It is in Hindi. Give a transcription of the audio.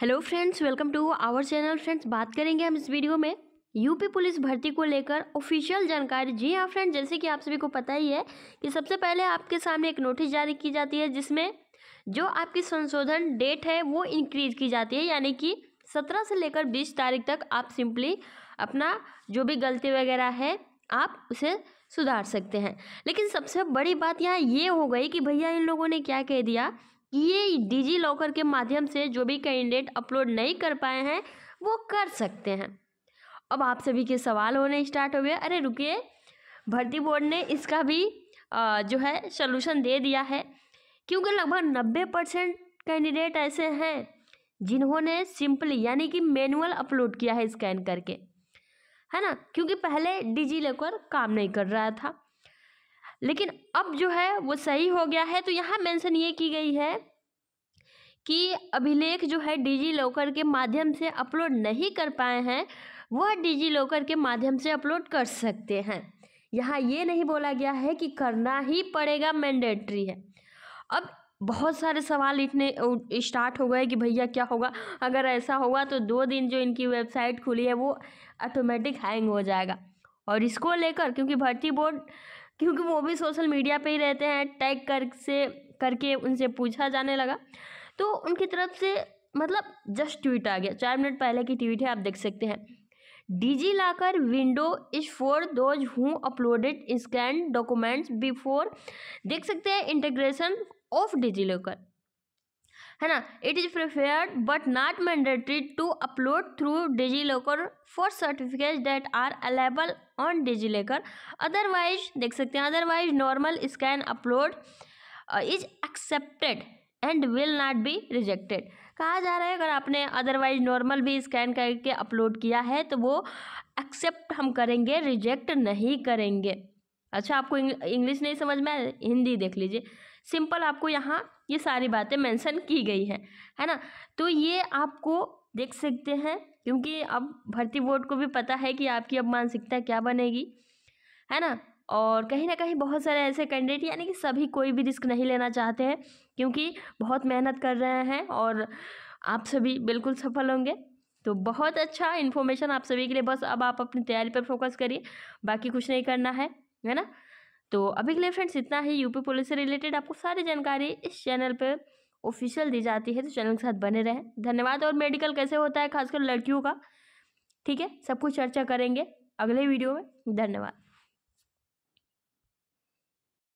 hello friends welcome to our channel friends बात करेंगे हम इस वीडियो में यूपी पुलिस भर्ती को लेकर ऑफिशियल जानकारी जी हाँ फ्रेंड जैसे कि आप सभी को पता ही है कि सबसे पहले आपके सामने एक नोटिस जारी की जाती है जिसमें जो आपकी संशोधन डेट है वो इंक्रीज की जाती है यानी कि सत्रह से लेकर बीस तारीख तक आप सिंपली अपना जो भी गलती वगैरह है आप उसे सुधार सकते हैं लेकिन सबसे बड़ी बात यहाँ ये हो गई कि भैया इन लोगों ने क्या कह दिया ये डिजी लॉकर के माध्यम से जो भी कैंडिडेट अपलोड नहीं कर पाए हैं वो कर सकते हैं अब आप सभी के सवाल होने स्टार्ट हो गए अरे रुकिए भर्ती बोर्ड ने इसका भी जो है सलूशन दे दिया है क्योंकि लगभग नब्बे परसेंट कैंडिडेट ऐसे हैं जिन्होंने सिंपली यानी कि मैनुअल अपलोड किया है स्कैन करके है ना क्योंकि पहले डिजी लॉकर काम नहीं कर रहा था लेकिन अब जो है वो सही हो गया है तो यहाँ मेंशन ये की गई है कि अभिलेख जो है डिजी लॉकर के माध्यम से अपलोड नहीं कर पाए हैं वह डिजी लॉकर के माध्यम से अपलोड कर सकते हैं यहाँ ये नहीं बोला गया है कि करना ही पड़ेगा मैंडेटरी है अब बहुत सारे सवाल इतने स्टार्ट हो गए कि भैया क्या होगा अगर ऐसा होगा तो दो दिन जो इनकी वेबसाइट खुली है वो ऑटोमेटिक हैंग हो जाएगा और इसको लेकर क्योंकि भर्ती बोर्ड क्योंकि वो भी सोशल मीडिया पे ही रहते हैं टैग कर से करके उनसे पूछा जाने लगा तो उनकी तरफ से मतलब जस्ट ट्वीट आ गया चार मिनट पहले की ट्वीट है आप देख सकते हैं DigiLocker window is for those who uploaded scan documents before देख सकते हैं इंटीग्रेशन ऑफ डिजी लॉकर है ना it is preferred but not mandatory to upload through DigiLocker for certificate that are available on DigiLocker otherwise देख सकते हैं otherwise normal scan upload is accepted and will not be rejected कहा जा रहा है अगर आपने अदरवाइज नॉर्मल भी स्कैन करके अपलोड किया है तो वो एक्सेप्ट हम करेंगे रिजेक्ट नहीं करेंगे अच्छा आपको इंग्लिश नहीं समझ में आया हिंदी देख लीजिए सिंपल आपको यहाँ ये सारी बातें मेंशन की गई हैं है ना तो ये आपको देख सकते हैं क्योंकि अब भर्ती बोर्ड को भी पता है कि आपकी अब मानसिकता क्या बनेगी है ना और कहीं ना कहीं बहुत सारे ऐसे कैंडिडेट यानी कि सभी कोई भी रिस्क नहीं लेना चाहते हैं क्योंकि बहुत मेहनत कर रहे हैं और आप सभी बिल्कुल सफल होंगे तो बहुत अच्छा इन्फॉर्मेशन आप सभी के लिए बस अब आप अपनी तैयारी पर फोकस करिए बाकी कुछ नहीं करना है है ना तो अभी के लिए फ्रेंड्स इतना ही यूपी पुलिस से रिलेटेड आपको सारी जानकारी इस चैनल पर ऑफिशियल दी जाती है तो चैनल के साथ बने रहें धन्यवाद और मेडिकल कैसे होता है खासकर लड़कियों का ठीक है सब कुछ चर्चा करेंगे अगले वीडियो में धन्यवाद